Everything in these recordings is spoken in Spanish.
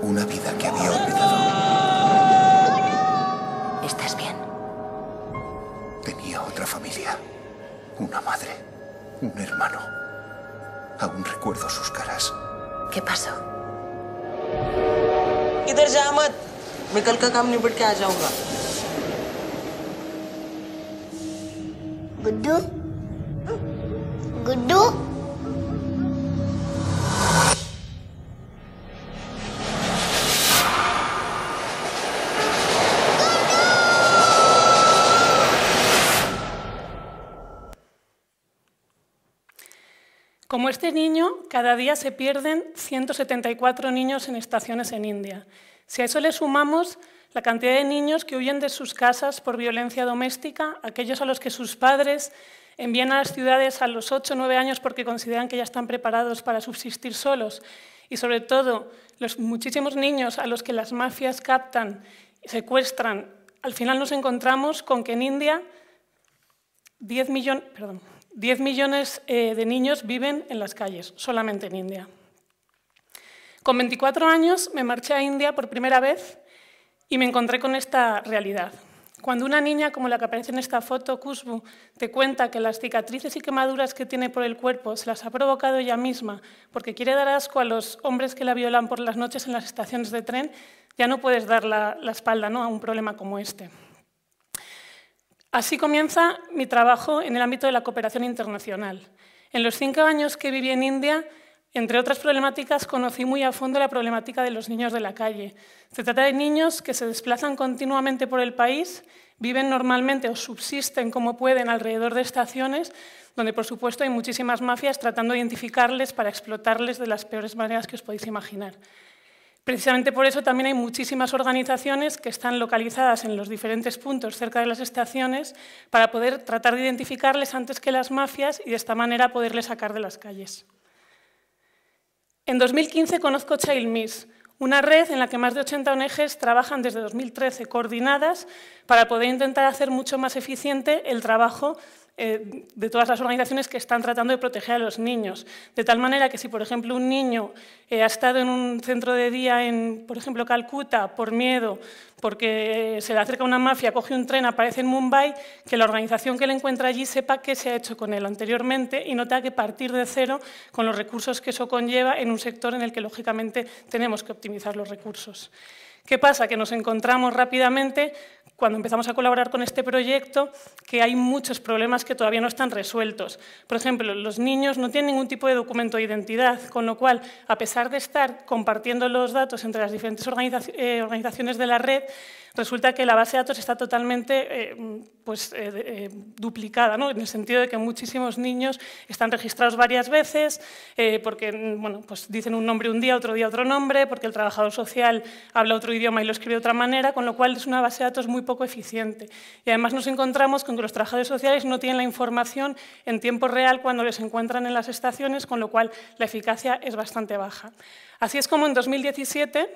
Una vida que había olvidado. ¿Estás bien? Tenía otra familia, una madre, un hermano. Aún recuerdo sus caras. ¿Qué pasó? इधर जा मत Me कल का काम निपट के आ जाऊंगा Gudu. ¿Gudú? Como este niño, cada día se pierden 174 niños en estaciones en India. Si a eso le sumamos la cantidad de niños que huyen de sus casas por violencia doméstica, aquellos a los que sus padres envían a las ciudades a los 8 o 9 años porque consideran que ya están preparados para subsistir solos, y sobre todo los muchísimos niños a los que las mafias captan, y secuestran, al final nos encontramos con que en India 10 millones... Perdón. 10 millones eh, de niños viven en las calles, solamente en India. Con 24 años me marché a India por primera vez y me encontré con esta realidad. Cuando una niña como la que aparece en esta foto, Kusbu, te cuenta que las cicatrices y quemaduras que tiene por el cuerpo se las ha provocado ella misma porque quiere dar asco a los hombres que la violan por las noches en las estaciones de tren, ya no puedes dar la, espalda a un problema como este. Así comienza mi trabajo en el ámbito de la cooperación internacional. En los cinco años que viví en India, entre otras problemáticas, conocí muy a fondo la problemática de los niños de la calle. Se trata de niños que se desplazan continuamente por el país, viven normalmente o subsisten como pueden alrededor de estaciones, donde por supuesto hay muchísimas mafias tratando de identificarles para explotarles de las peores maneras que os podéis imaginar. Precisamente por eso también hay muchísimas organizaciones que están localizadas en los diferentes puntos cerca de las estaciones para poder tratar de identificarles antes que las mafias y de esta manera poderles sacar de las calles. En 2015 conozco Child Miss, una red en la que más de 80 ONGs trabajan desde 2013 coordinadas para poder intentar hacer mucho más eficiente el trabajo eh, de todas las organizaciones que están tratando de proteger a los niños. De tal manera que si, por ejemplo, un niño eh, ha estado en un centro de día en, por ejemplo, Calcuta por miedo, porque eh, se le acerca una mafia, coge un tren, aparece en Mumbai, que la organización que le encuentra allí sepa qué se ha hecho con él anteriormente y no tenga que partir de cero con los recursos que eso conlleva en un sector en el que, lógicamente, tenemos que optimizar los recursos. ¿Qué pasa? Que nos encontramos rápidamente, cuando empezamos a colaborar con este proyecto, que hay muchos problemas que todavía no están resueltos. Por ejemplo, los niños no tienen ningún tipo de documento de identidad, con lo cual, a pesar de estar compartiendo los datos entre las diferentes eh, organizaciones de la red, resulta que la base de datos está totalmente eh, pues, eh, duplicada, ¿no? en el sentido de que muchísimos niños están registrados varias veces, porque bueno, pues dicen un nombre un día, otro día otro nombre, porque el trabajador social habla otro idioma idioma y lo escribe de otra manera, con lo cual es una base de datos muy poco eficiente. Y además nos encontramos con que los trabajadores sociales no tienen la información en tiempo real cuando les encuentran en las estaciones, con lo cual la eficacia es bastante baja. Así es como en 2017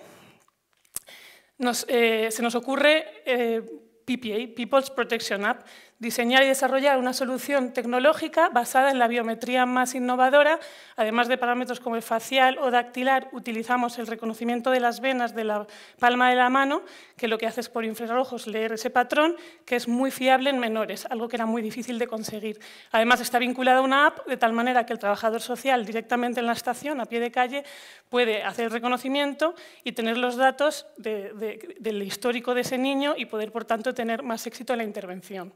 eh, se nos ocurre eh, PPA, People's Protection App, diseñar y desarrollar una solución tecnológica basada en la biometría más innovadora. Además de parámetros como el facial o dactilar, utilizamos el reconocimiento de las venas de la palma de la mano, que lo que hace es por infrarrojos leer ese patrón, que es muy fiable en menores, algo que era muy difícil de conseguir. Además, está vinculada a una app de tal manera que el trabajador social directamente en la estación, a pie de calle, puede hacer el reconocimiento y tener los datos del histórico de ese niño y poder, por tanto, tener más éxito en la intervención.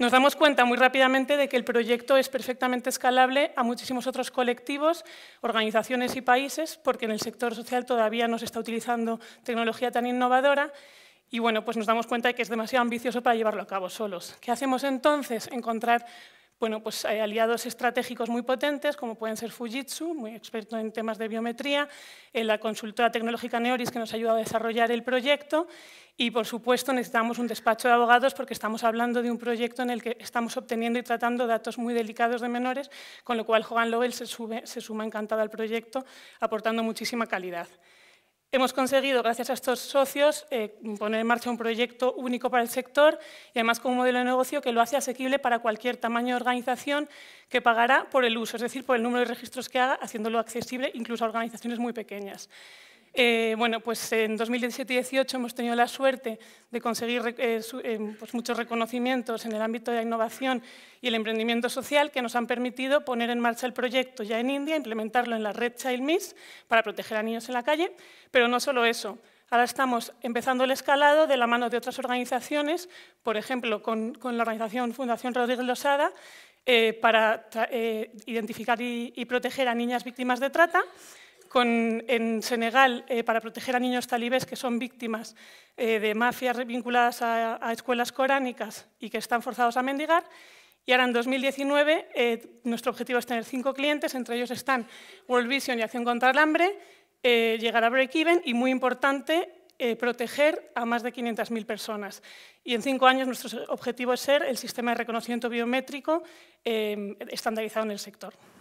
Nos damos cuenta muy rápidamente de que el proyecto es perfectamente escalable a muchísimos otros colectivos, organizaciones y países, porque en el sector social todavía no se está utilizando tecnología tan innovadora y bueno, pues nos damos cuenta de que es demasiado ambicioso para llevarlo a cabo solos. ¿Qué hacemos entonces? Encontrar bueno, pues hay aliados estratégicos muy potentes, como pueden ser Fujitsu, muy experto en temas de biometría, la consultora tecnológica Neoris, que nos ha ayudado a desarrollar el proyecto, y, por supuesto, necesitamos un despacho de abogados porque estamos hablando de un proyecto en el que estamos obteniendo y tratando datos muy delicados de menores, con lo cual Hogan Lobel se, suma encantada al proyecto, aportando muchísima calidad. Hemos conseguido, gracias a estos socios, eh, poner en marcha un proyecto único para el sector y además con un modelo de negocio que lo hace asequible para cualquier tamaño de organización que pagará por el uso, es decir, por el número de registros que haga, haciéndolo accesible incluso a organizaciones muy pequeñas. Eh, bueno, pues en 2017 y 2018 hemos tenido la suerte de conseguir eh, eh, pues muchos reconocimientos en el ámbito de la innovación y el emprendimiento social que nos han permitido poner en marcha el proyecto ya en India, implementarlo en la red Child Miss para proteger a niños en la calle, pero no solo eso. Ahora estamos empezando el escalado de la mano de otras organizaciones, por ejemplo, con, la organización Fundación Rodríguez Losada, para identificar y proteger a niñas víctimas de trata, en Senegal eh, para proteger a niños talibés que son víctimas eh, de mafias vinculadas a, escuelas coránicas y que están forzados a mendigar. Y ahora en 2019 eh, nuestro objetivo es tener cinco clientes, entre ellos están World Vision y Acción contra el Hambre, llegar a break-even y, muy importante, proteger a más de 500.000 personas. Y en cinco años nuestro objetivo es ser el sistema de reconocimiento biométrico estandarizado en el sector.